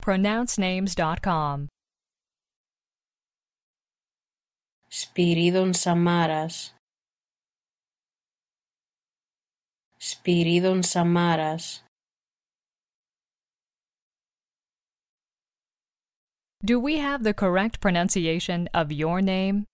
pronouncenames.com. Spiridon Samaras. Spiridon Samaras. Do we have the correct pronunciation of your name?